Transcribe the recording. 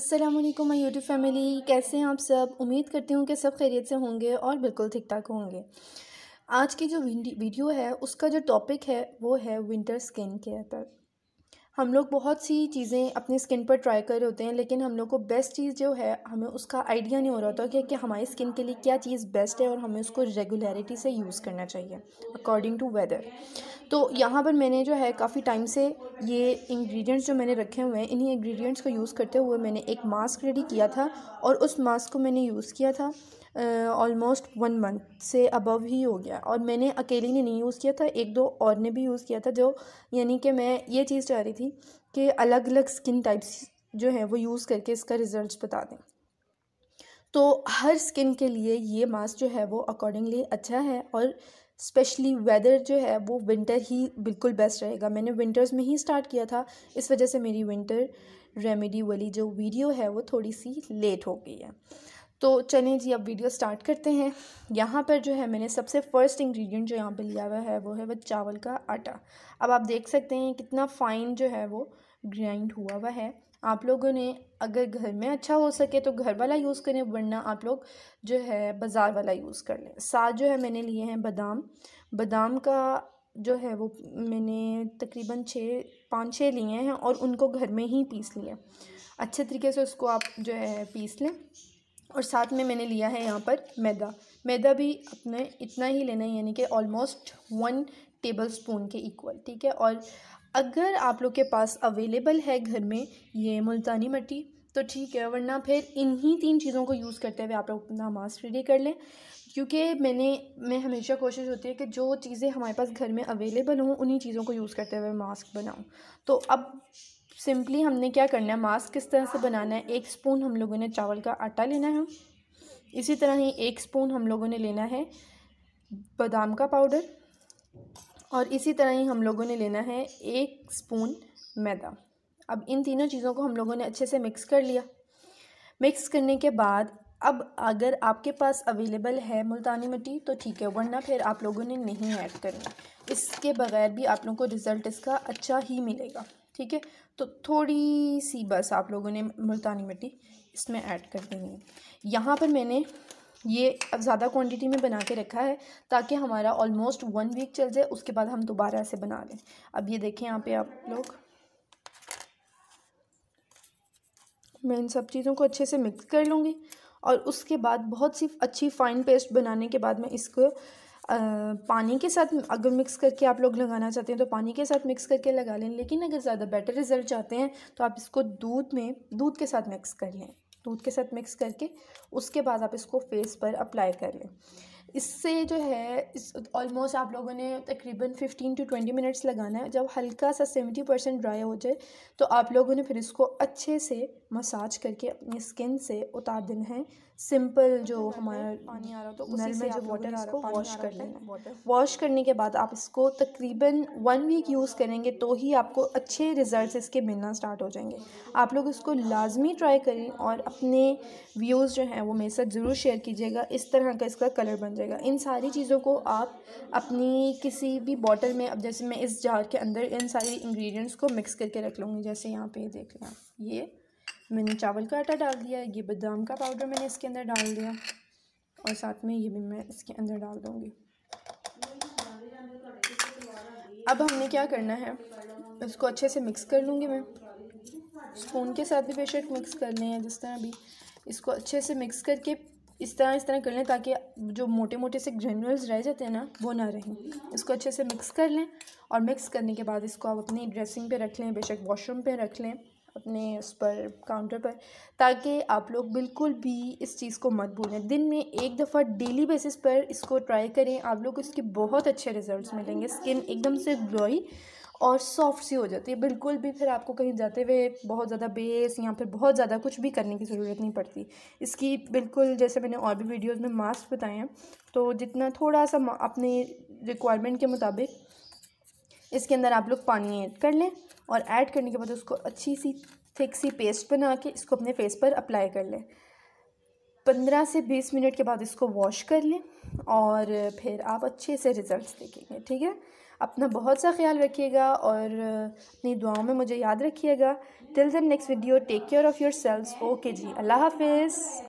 असलम मैं YouTube family कैसे हैं आप सब उम्मीद करती हूँ कि सब खैरियत से होंगे और बिल्कुल ठीक ठाक होंगे आज की जो वीडियो है उसका जो टॉपिक है वो है विंटर स्किन केयर पर हम लोग बहुत सी चीज़ें अपनी स्किन पर ट्राई कर रहे होते हैं लेकिन हम लोग को बेस्ट चीज़ जो है हमें उसका आइडिया नहीं हो रहा होता कि, कि हमारी स्किन के लिए क्या चीज़ बेस्ट है और हमें उसको रेगुलरिटी से यूज़ करना चाहिए अकॉर्डिंग टू वेदर तो यहाँ पर मैंने जो है काफ़ी टाइम से ये इंग्रेडिएंट्स जो मैंने रखे हुए हैं इन्हीं इंग्रेडिएंट्स को यूज़ करते हुए मैंने एक मास्क रेडी किया था और उस मास्क को मैंने यूज़ किया था ऑलमोस्ट वन मंथ से अबव ही हो गया और मैंने अकेले ने नहीं यूज़ किया था एक दो और ने भी यूज़ किया था जो यानी कि मैं ये चीज़ चाह रही थी यूज़फुली के अलग अलग स्किन टाइप्स जो हैं वो यूज़ करके इसका रिज़ल्ट बता दें तो हर स्किन के लिए ये मास्क जो है वो अकॉर्डिंगली अच्छा है और स्पेशली वेदर जो है वो विंटर ही बिल्कुल बेस्ट रहेगा मैंने विंटर्स में ही स्टार्ट किया था इस वजह से मेरी विंटर रेमेडी वाली जो वीडियो है वो थोड़ी सी लेट हो गई है तो चलें जी अब वीडियो स्टार्ट करते हैं यहाँ पर जो है मैंने सबसे फ़र्स्ट इंग्रेडिएंट जो यहाँ पे लिया हुआ है वो है वह चावल का आटा अब आप देख सकते हैं कितना फ़ाइन जो है वो ग्राइंड हुआ हुआ है आप लोगों ने अगर घर में अच्छा हो सके तो घर वाला यूज़ करें वरना आप लोग जो है बाज़ार वाला यूज़ कर लें साथ जो है मैंने लिए हैं बादाम बादाम का जो है वो मैंने तकरीबन छः पाँच छः लिए हैं और उनको घर में ही पीस लिए अच्छे तरीके से उसको आप जो है पीस लें और साथ में मैंने लिया है यहाँ पर मैदा मैदा भी अपने इतना ही लेना है यानी कि ऑलमोस्ट वन टेबल स्पून के इक्वल ठीक है और अगर आप लोग के पास अवेलेबल है घर में ये मुल्तानी मट्टी तो ठीक है वरना फिर इन्हीं तीन चीज़ों को यूज़ करते हुए आप लोग अपना मास्क रेडी कर लें क्योंकि मैंने मैं हमेशा कोशिश होती है कि जो चीज़ें हमारे पास घर में अवेलेबल हों उन्हीं चीज़ों को यूज़ करते हुए मास्क बनाऊँ तो अब सिंपली हमने क्या करना है मास्क किस तरह से बनाना है एक स्पून हम लोगों ने चावल का आटा लेना है इसी तरह ही एक स्पून हम लोगों ने लेना है बादाम का पाउडर और इसी तरह ही हम लोगों ने लेना है एक स्पून मैदा अब इन तीनों चीज़ों को हम लोगों ने अच्छे से मिक्स कर लिया मिक्स करने के बाद अब अगर आपके पास अवेलेबल है मुल्तानी मिट्टी तो ठीक है वरना फिर आप लोगों ने नहीं ऐड करना इसके बगैर भी आप लोगों को रिज़ल्ट इसका अच्छा ही मिलेगा ठीक है तो थोड़ी सी बस आप लोगों ने मुल्तानी मिट्टी इसमें ऐड कर देनी है यहाँ पर मैंने ये अब ज़्यादा क्वांटिटी में बना के रखा है ताकि हमारा ऑलमोस्ट वन वीक चल जाए उसके बाद हम दोबारा ऐसे बना लें अब ये देखें यहाँ पे आप लोग मैं इन सब चीज़ों को अच्छे से मिक्स कर लूँगी और उसके बाद बहुत सी अच्छी फ़ाइन पेस्ट बनाने के बाद मैं इसको पानी के साथ अगर मिक्स करके आप लोग लगाना चाहते हैं तो पानी के साथ मिक्स करके लगा लें लेकिन अगर ज़्यादा बेटर रिजल्ट चाहते हैं तो आप इसको दूध में दूध के साथ मिक्स कर लें दूध के साथ मिक्स करके उसके बाद आप इसको फेस पर अप्लाई कर लें इससे जो है इस ऑलमोस्ट आप लोगों ने तकरीबन फिफ्टीन टू ट्वेंटी मिनट्स लगाना है जब हल्का सा सेवेंटी परसेंट ड्राई हो जाए तो आप लोगों ने फिर इसको अच्छे से मसाज करके अपनी स्किन से उतार देना है सिंपल जो हमारा पानी आ रहा तो नल जो वाटर आ रहा है वॉश कर लेना वॉश करने के बाद आप इसको तकरीबन वन वीक यूज़ करेंगे तो ही आपको अच्छे रिजल्ट्स इसके मिलना स्टार्ट हो जाएंगे आप लोग इसको लाजमी ट्राई करें और अपने व्यूज़ जो हैं वो मेरे साथ ज़रूर शेयर कीजिएगा इस तरह का इसका कलर बन जाएगा इन सारी चीज़ों को आप अपनी किसी भी बॉटल में अब जैसे मैं इस जार के अंदर इन सारी इंग्रीडियंट्स को मिक्स करके रख लूँगी जैसे यहाँ पर देख लें आप ये मैंने चावल का आटा डाल दिया ये बादाम का पाउडर मैंने इसके अंदर डाल दिया और साथ में ये भी मैं इसके अंदर डाल दूँगी अब हमने क्या करना है इसको अच्छे से मिक्स कर लूँगी मैं स्पून के साथ भी बेशक मिक्स कर लें जिस तरह भी इसको अच्छे से मिक्स करके इस तरह इस तरह कर लें ताकि जो मोटे मोटे से ग्रेनुअल्स रह जाते हैं ना वो ना रहें इसको अच्छे से मिक्स कर लें और मिक्स करने के बाद इसको आप अपनी ड्रेसिंग पे रख लें बेशक वॉशरूम पे रख लें अपने उस पर काउंटर पर ताकि आप लोग बिल्कुल भी इस चीज़ को मत भूलें दिन में एक दफ़ा डेली बेसिस पर इसको ट्राई करें आप लोग इसके बहुत अच्छे रिजल्ट्स मिलेंगे स्किन एकदम से ग्लोई और सॉफ्ट सी हो जाती है बिल्कुल भी फिर आपको कहीं जाते हुए बहुत ज़्यादा बेस या फिर बहुत ज़्यादा कुछ भी करने की ज़रूरत नहीं पड़ती इसकी बिल्कुल जैसे मैंने और भी वीडियोज़ में मास्क बताए हैं तो जितना थोड़ा सा अपने रिक्वायरमेंट के मुताबिक इसके अंदर आप लोग पानी ऐड कर लें और ऐड करने के बाद उसको अच्छी सी थिक सी पेस्ट बना के इसको अपने फेस पर अप्लाई कर लें पंद्रह से बीस मिनट के बाद इसको वॉश कर लें और फिर आप अच्छे से रिज़ल्ट देखेंगे ठीक है अपना बहुत सा ख्याल रखिएगा और अपनी दुआओं में मुझे याद रखिएगा till the next video take care of yourselves okay जी अल्लाह हाफिज़